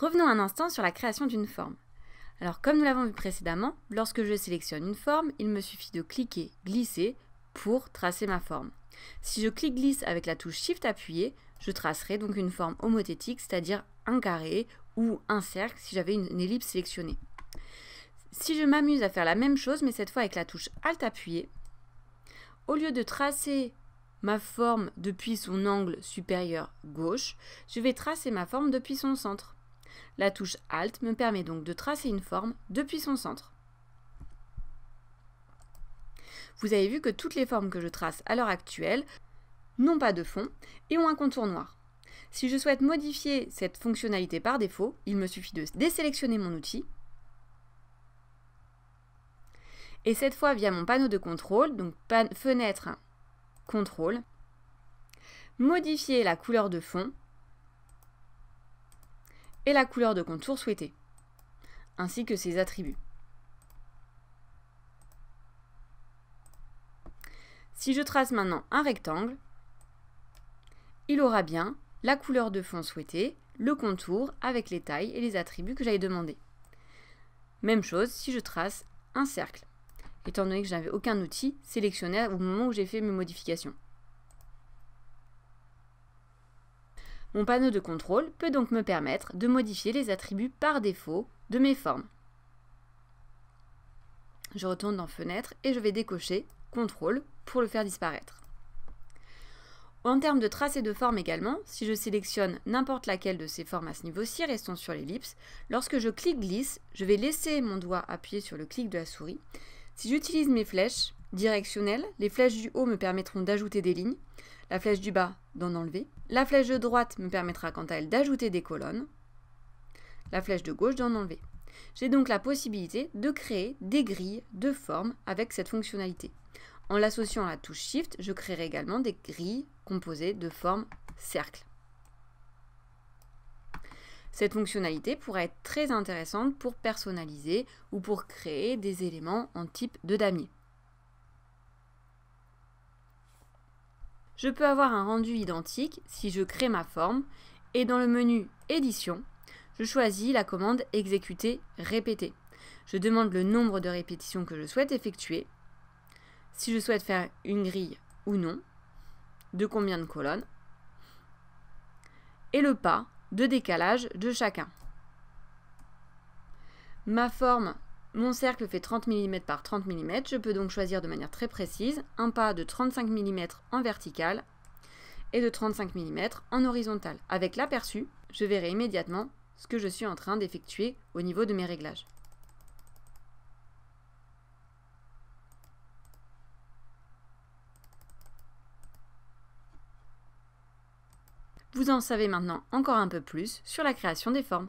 Revenons un instant sur la création d'une forme. Alors comme nous l'avons vu précédemment, lorsque je sélectionne une forme, il me suffit de cliquer glisser pour tracer ma forme. Si je clique glisse avec la touche Shift appuyée, je tracerai donc une forme homothétique, c'est-à-dire un carré ou un cercle si j'avais une, ellipse sélectionnée. Si je m'amuse à faire la même chose, mais cette fois avec la touche Alt appuyée, au lieu de tracer ma forme depuis son angle supérieur gauche, je vais tracer ma forme depuis son centre. La touche Alt me permet donc de tracer une forme depuis son centre. Vous avez vu que toutes les formes que je trace à l'heure actuelle n'ont pas de fond et ont un contour noir. Si je souhaite modifier cette fonctionnalité par défaut, il me suffit de désélectionner mon outil. Et cette fois via mon panneau de contrôle, donc fenêtre contrôle, modifier la couleur de fond la couleur de contour souhaitée, ainsi que ses attributs. Si je trace maintenant un rectangle, il aura bien la couleur de fond souhaitée, le contour avec les tailles et les attributs que j'avais demandé. Même chose si je trace un cercle. Étant donné que je n'avais aucun outil sélectionné au moment où j'ai fait mes modifications. Mon panneau de contrôle peut donc me permettre de modifier les attributs par défaut de mes formes. Je retourne dans Fenêtre et je vais décocher Contrôle pour le faire disparaître. En termes de tracé de forme également, si je sélectionne n'importe laquelle de ces formes à ce niveau-ci, restons sur l'ellipse, lorsque je clique glisse, je vais laisser mon doigt appuyer sur le clic de la souris. Si j'utilise mes flèches, directionnelle, les flèches du haut me permettront d'ajouter des lignes, la flèche du bas d'en enlever, la flèche de droite me permettra quant à elle d'ajouter des colonnes, la flèche de gauche d'en enlever. J'ai donc la possibilité de créer des grilles de forme avec cette fonctionnalité. En l'associant à la touche Shift, je créerai également des grilles composées de formes cercles. Cette fonctionnalité pourrait être très intéressante pour personnaliser ou pour créer des éléments en type de damier. je peux avoir un rendu identique si je crée ma forme et dans le menu Édition, je choisis la commande Exécuter, répéter. Je demande le nombre de répétitions que je souhaite effectuer, si je souhaite faire une grille ou non, de combien de colonnes, et le pas de décalage de chacun. Ma forme mon cercle fait 30 mm par 30 mm, je peux donc choisir de manière très précise un pas de 35 mm en vertical et de 35 mm en horizontal. Avec l'aperçu, je verrai immédiatement ce que je suis en train d'effectuer au niveau de mes réglages. Vous en savez maintenant encore un peu plus sur la création des formes.